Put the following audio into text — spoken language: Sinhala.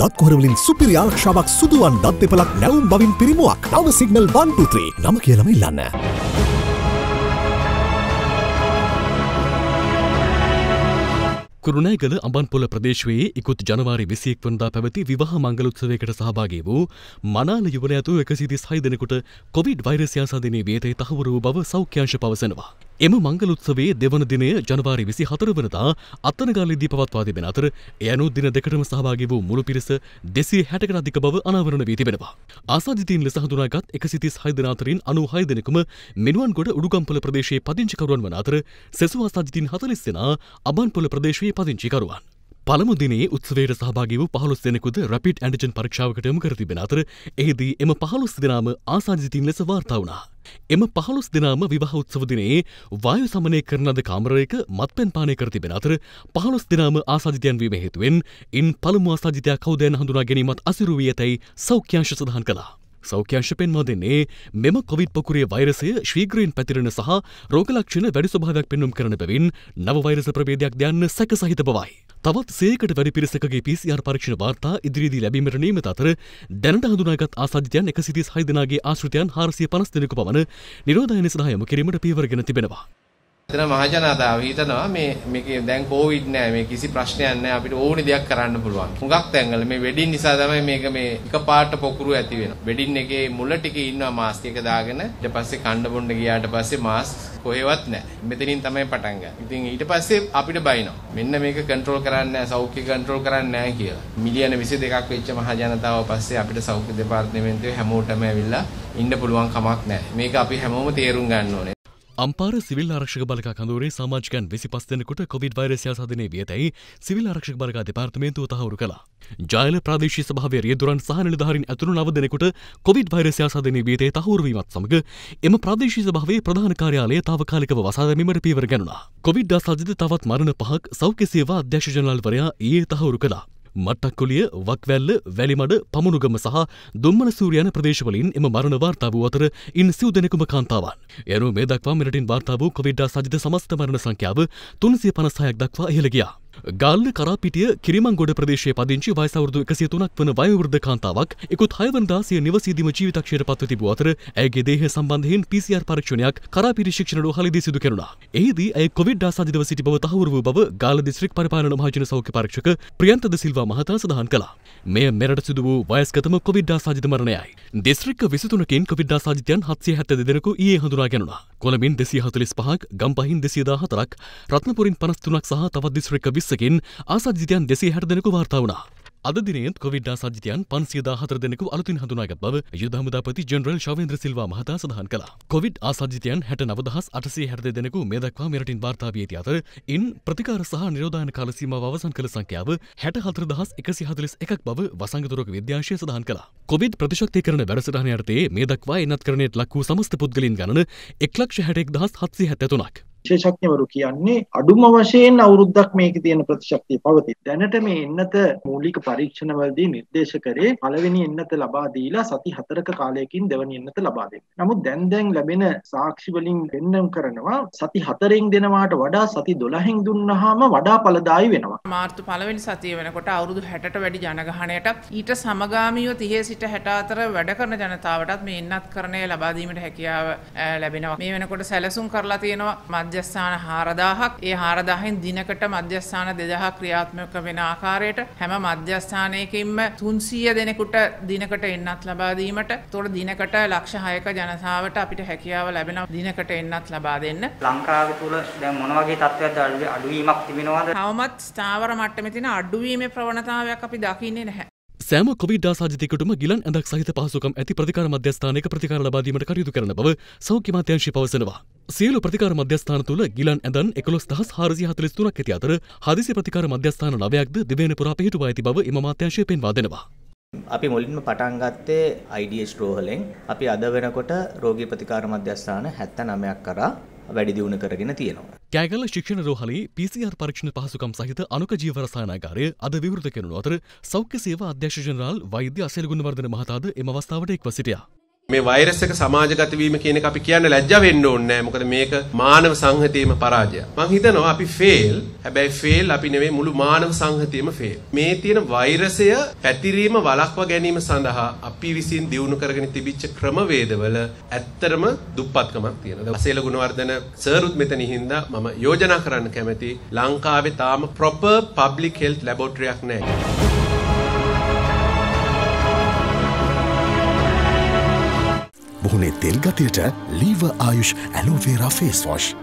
දත්කොරවලින් සුපිරි ආරක්ෂාවක් සුදුවන් දත් දෙපලක් නැවුම් බවින් පිරිමුවක් නව සිගනල් 123 නම කියලම ඉල්ලන්න. කුරුණෑගල අඹන්පොල ප්‍රදේශයේ ඉකුත් ජනවාරි විසියෙක් වනදා පැවති විවාහ මංගලොත්සවයකට සහභාගී වූ මනාල යුවන ඇතු එකසිති සයිදනකුට කොවිඩ් වෛරස්යාසාධනය වේතේ තහවර වූ බව සෞඛ්‍යංශ පවසනවා. එම මංගල උත්සවයේ දෙවන දිනය ජනවාරි 24 වනදා අත්තනගල්ලේදී පවත්වා තිබෙන අතර එයනු දින දෙකටම සහභාගී වූ මුළු පිරිස 260කට අධික බව අනාවරණ වී තිබෙනවා. ආසාදිතීන් ලෙස හඳුනාගත් 136 දෙනා අතරින් 96 දෙනෙකුම මෙනුවන්ගොඩ උඩුගම්පොළ ප්‍රදේශයේ පදිංචිකරුවන් වන අතර සෙසු ආසාදිතීන් 40 දෙනා අබන්පොළ ප්‍රදේශයේ පදිංචිකරුවන්. පළමු දිනේ උත්සවයට සහභාගි වූ පහළොස් දෙනෙකුද රැපිඩ් ඇන්ටිජන් පරීක්ෂාවකට යොමු කර තිබෙන අතර එහිදී එම පහළොස් දෙනාම ආසාදිතින් ලෙස වාර්තා වුණා. එම පහළොස් දෙනාම විවාහ උත්සව දිනයේ වායු සමනය කරන අද කාමරයක මත්පැන් පානය කර තිබෙන අතර පහළොස් දෙනාම ආසාදිතයන් වීම හේතුවෙන් ඉන් පළමු ආසාදිතයා කවුද යන හඳුනා ගැනීමත් අසිරු වී ඇතැයි සෞඛ්‍යාංශ සඳහන් කළා. සෞඛ්‍යංශපෙන් මදන්නේ මෙම කොවිඩ් පොකුරේ වෛරසය ශීග්‍රයෙන් පැතිරෙන සහ රෝගලක්ෂණ වැඩි ස්වභාවයක් පෙන්නුම් කරන බැවින් නව වෛරස ප්‍රභේදයක් දයන්න සැක සහිත බවයි. තවත් සේකට වැඩි පිරිසකගේ PCR පරීක්ෂණ වාර්තා ඉදිරියේදී ලැබීමට නියමිත අතර දැනට හඳුනාගත් ආසාධිතයන් 136 දෙනාගේ ආශ්‍රිතයන් 450 දෙනෙකු පමණ නිරෝධායන සඳහා යොමු කිරීමට පියවර ගෙන තිබෙනවා. එතන මහජනතාව හිතනවා මේ මේකේ දැන් කොවිඩ් නෑ මේ කිසි ප්‍රශ්නයක් නෑ අපිට ඕනි දෙයක් කරන්න පුළුවන්. හුඟක් තැන්වල මේ වෙඩින් නිසා තමයි මේක මේ එකපාරට පොකුරු ඇති වෙනවා. වෙඩින් එකේ මුල ටිකේ ඉන්නවා මාස්ක් එක දාගෙන ඊට පස්සේ කන්න බොන්න ගියාට පස්සේ මාස්ක් කොහෙවත් නෑ. මෙතනින් තමයි පටන් ගන්නේ. ඉතින් ඊට පස්සේ අපිට බයිනවා. මෙන්න මේක කන්ට්‍රෝල් කරන්න නෑ සෞඛ්‍ය කන්ට්‍රෝල් කරන්න නෑ කියලා. මිලියන 22ක් වෙච්ච මහජනතාව පස්සේ අපිට සෞඛ්‍ය දෙපාර්තමේන්තුවේ හැමෝටම ඇවිල්ලා ඉන්න පුළුවන් කමක් නෑ. මේක අපි හැමෝම තේරුම් ගන්න ඕනේ. අම්පාර සිවිල් ආරක්ෂක බලකා කඳුරේ සමාජිකයන් විසි පස් දෙනකුට කොවිඩ් වෛරසයා සාධනය වියතැයි සිවිල් ආරක්ෂක බලකා දෙපාර්තමේන්තුව තහවුරු කළා. ජයල ප්‍රාදේශීය සභාවේ රියදුරන් සහ නිලධාරීන් ඇතුළු නව දෙනෙකුට කොවිඩ් වෛරසයා සාධනය වියතේ තහවුරු වීමත් සමග එම ප්‍රාදේශීය සභාවේ ප්‍රධාන කාර්යාලය తాවකාලිකව වසා දැමීමට පීවර ගැනුණා. කොවිඩ් 19 තවත් මරණ පහක් සෞඛ්‍ය සේවා අධ්‍යක්ෂ ජනරාල්වරයා ඊයේ තහවුරු කළා. මට්ටක්කොලිය වක්වැල්ල වැලිමඩ පමුණුගම සහ දුම්මන සූරයන ප්‍රදේශවලින් එම මරණ වාර්තා වූ අතර ඉන් සිව් දෙනෙකුම කාන්තාවන් එනු මේ දක්වා මෙරටින් වාර්තා වූ කොවිඩ්ඩා සජිත සමස්ත මරණ සංඛ්‍යාව තුන්සිය පනසායක් දක්වා ඉහළගියා ගල්ල කරාපිටිය කිරිමංගොඩ ප්‍රදේශය පදිංචි වයසවරුදු එකසිය තුනක් වන වයවෘද්ධ කාන්තාවක් එකුත් හයවන්දාසිය නිවසීදීම ජීවිතක්ෂයට පත්ව තිබූ අතර ඇගේ දේහ සම්බන්ධයෙන් PCR පරීක්ෂණයක් කරාපිටි ශික්ෂණලෝ හලදී සිදු කෙරුණා. එහිදී ඇය කොවිඩ් ආසාදිතව සිටි බව තහවුරු වූ බව ගාල්ල දිස්ත්‍රික් පරිපාලන මහජන සෞඛ්‍ය පරීක්ෂක ප්‍රියන්තද සිල්වා මහතා සඳහන් කළා. මෙය මෙරට සිදු වූ වයස්ගතම කොවිඩ් ආසාදිත මරණයයි. දිස්ත්‍රික්ක 23කින් කොවිඩ් ආසාදිතයන් 770 දෙනෙකු ඊයේ හඳුනා ගැනුණා. කොළඹින් 245ක්, ගම්පහින් 214ක්, රත්නපුරින් 53ක් සහ තවත් දිස්ත්‍රික්ක විස්සකින් ආසජිතයන් දෙසේ හැට දෙනෙකු වාර්තා වුණා. අද දිනේත් කොවිඩ් ආසාධිතයන් 514 දෙනෙකු අලුතින් හඳුනාගත් බව යුද හමුදාපති ජෙනරල් ශවේන්ද්‍ර සිල්වා මහතා සඳහන් කළා. කොවිඩ් ආසාධිතයන් 69862 දෙනෙකු මේ දක්වා මෙරටින් වාර්තා වී ඇති අතර ඉන් ප්‍රතිකාර සහ නිරෝධායන කාල සීමාව අවසන් කළ සංඛ්‍යාව 64141ක් බව වසංගතුරක විද්‍යාංශය සඳහන් කළා. කොවිඩ් ප්‍රතිශක්තිකරණ වැඩසටහන යටතේ මේ දක්වා එනත්කරණයට ලක් වූ සමස්ත පුද්ගලයන් ගණන 161773ක්. විශේෂඥවරු කියන්නේ අඩුම වශයෙන් අවුරුද්දක් මේකේ තියෙන ප්‍රතිශක්තිය පවතී. දැනට මේ එන්නත මූලික පරීක්ෂණවලදී නිර්දේශ කරේ පළවෙනි එන්නත ලබා දීලා සති 4ක කාලයකින් දෙවැනි එන්නත ලබා දෙන්න. නමුත් දැන් දැන් ලැබෙන සාක්ෂි වලින් පෙන්වම් කරනවා සති 4ෙන් දෙනවාට වඩා සති 12ෙන් දුන්නාම වඩා ඵලදායි වෙනවා. මාර්තු පළවෙනි සතිය වෙනකොට අවුරුදු 60ට වැඩි ජනගහණයට ඊට සමගාමීව 30 සිට 60 අතර වැඩ කරන ජනතාවටත් මේ ඉන්නත් කරණය ලබා දීමට හැකියාව ලැබෙනවා. මේ වෙනකොට සැලසුම් කරලා තියෙනවා මධ්‍යස්ථාන 4000ක්. ඒ 4000න් දිනකට මධ්‍යස්ථාන 2000 ක්‍රියාත්මක වෙන ආකාරයට හැම මධ්‍යස්ථානයකින්ම 300 දෙනෙකුට දිනකට එන්නත් ලබා දීමට. ඒතකොට දිනකට ලක්ෂ 6ක ජනතාවට අපිට හැකියාව ලැබෙනවා දිනකට එන්නත් ලබා දෙන්න. ලංකාව තුළ දැන් මොන වගේ තත්ත්වයක්ද අඩුවීමක් තිබෙනවද? තවමත් ස්ථාන නාවර මට්ටම තින අඩුවීම ප්‍රවණතාවයක් අපි දකින්නේ නැහැ. සෑම කොවිඩ් ආසාධිතයකටම ගිලන් ඇඳක් සහිත පහසුකම් ඇති ප්‍රතිකාර මධ්‍යස්ථානයක ප්‍රතිකාර ලබාදීමට කටයුතු කරන බව සෞඛ්‍ය මාත්‍යංශය පවසනවා. සියලු ප්‍රතිකාර මධ්‍යස්ථාන තුළ ගිලන් ඇඳන් එකොළොස් දහස් හාරසිය හතලිස් තුනක් ඇති අතර හදිසි ප්‍රතිකාර මධ්‍යස්ථාන නවයක්ද දෙවෙන පුරා පිහිටුවා ඇති බව එම මාත්‍යංශය පෙන්වා දෙනවා. අපි මුලින්ම පටන් ගත්තේ IDS රෝහලෙන්. අපි අද වෙනකොට රෝගී ප්‍රතිකාර මධ්‍යස්ථාන 79ක් කරා වැඩි දියුණු කරගෙන තියෙනවා. කෑගල ශික්ෂණ රෝහලේ PCR පරීක්ෂණ පහසුකම් සහිත අනුක ජීව රසායනාගාරය අද විවෘත කරනු අතර සෞඛ්‍ය සේවා අධ්‍යක්ෂ ජනරාල් වෛද්‍ය අසෙල් ගුණවර්ධන මහතාද එම අවස්ථාවට එක්ව සිටියා. මේ වෛරස් එක සමාජගත වීම කියන එක අපි කියන්න ලැජ්ජා වෙන්න ඕනේ නෑ මොකද මේක මානව සංහතියේම පරාජය. මං හිතනවා අපි ෆේල් හැබැයි ෆේල් අපි නෙවෙයි මුළු මානව සංහතියම ෆේල්. මේ තියෙන වෛරසය පැතිරීම වළක්වා ගැනීම සඳහා අපි විසින් දියුණු කරගෙන තිබිච්ච ක්‍රමවේදවල ඇත්තරම දුප්පත්කමක් තියෙනවා. අසේල ගුණවර්ධන සර්ුත් මෙතන හින්දා මම යෝජනා කරන්න කැමති ලංකාවේ තාම proper public health laboratory එකක් නැහැ. පුහුණේ තෙල් ගතියට ලීව ආයුෂ් ඇලෝවේරා ෆේස්වොෂ්.